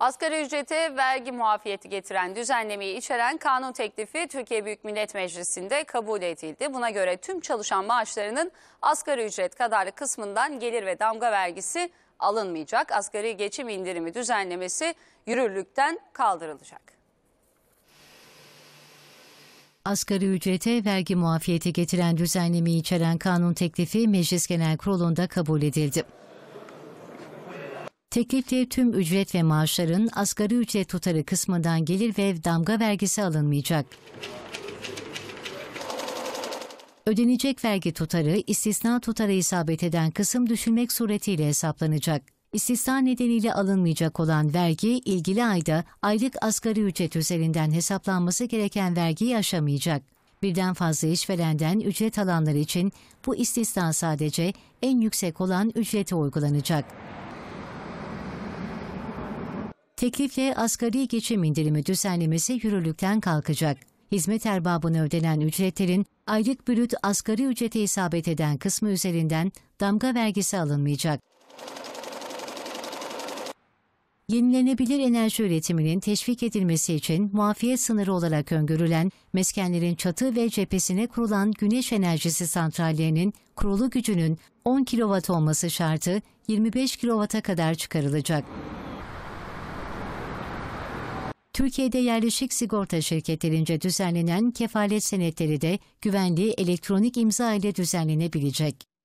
Asgari ücrete vergi muafiyeti getiren düzenlemeyi içeren kanun teklifi Türkiye Büyük Millet Meclisi'nde kabul edildi. Buna göre tüm çalışan maaşlarının asgari ücret kadarı kısmından gelir ve damga vergisi alınmayacak. Asgari geçim indirimi düzenlemesi yürürlükten kaldırılacak asgari ücrete vergi muafiyeti getiren düzenlemeyi içeren kanun teklifi Meclis Genel Kurulu'nda kabul edildi. Teklifte tüm ücret ve maaşların asgari ücret tutarı kısmından gelir ve damga vergisi alınmayacak. Ödenecek vergi tutarı istisna tutarı isabet eden kısım düşülmek suretiyle hesaplanacak. İstisna nedeniyle alınmayacak olan vergi ilgili ayda aylık asgari ücret üzerinden hesaplanması gereken vergiyi aşamayacak. Birden fazla işverenden ücret alanlar için bu istisna sadece en yüksek olan ücrete uygulanacak. Teklifle asgari geçim indirimi düzenlemesi yürürlükten kalkacak. Hizmet erbabına ödenen ücretlerin aylık brüt asgari ücrete isabet eden kısmı üzerinden damga vergisi alınmayacak. Yenilenebilir enerji üretiminin teşvik edilmesi için muafiyet sınırı olarak öngörülen meskenlerin çatı ve cephesine kurulan güneş enerjisi santrallerinin kurulu gücünün 10 kW olması şartı 25 kW'a kadar çıkarılacak. Türkiye'de yerleşik sigorta şirketlerince düzenlenen kefalet senetleri de güvenli elektronik imza ile düzenlenebilecek.